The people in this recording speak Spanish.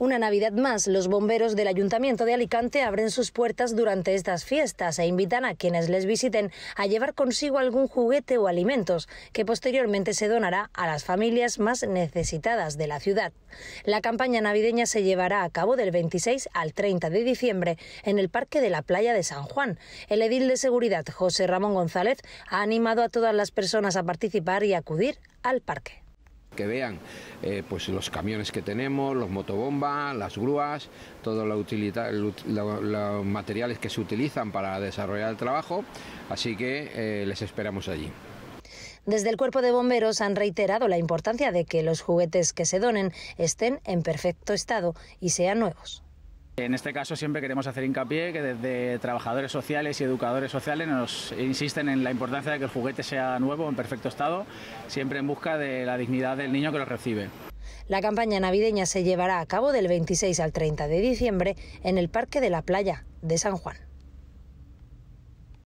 Una Navidad más, los bomberos del Ayuntamiento de Alicante abren sus puertas durante estas fiestas e invitan a quienes les visiten a llevar consigo algún juguete o alimentos que posteriormente se donará a las familias más necesitadas de la ciudad. La campaña navideña se llevará a cabo del 26 al 30 de diciembre en el Parque de la Playa de San Juan. El edil de seguridad José Ramón González ha animado a todas las personas a participar y acudir al parque que vean eh, pues los camiones que tenemos, los motobombas, las grúas, todos los materiales que se utilizan para desarrollar el trabajo, así que eh, les esperamos allí. Desde el cuerpo de bomberos han reiterado la importancia de que los juguetes que se donen estén en perfecto estado y sean nuevos. En este caso siempre queremos hacer hincapié que desde trabajadores sociales y educadores sociales nos insisten en la importancia de que el juguete sea nuevo, en perfecto estado, siempre en busca de la dignidad del niño que lo recibe. La campaña navideña se llevará a cabo del 26 al 30 de diciembre en el Parque de la Playa de San Juan.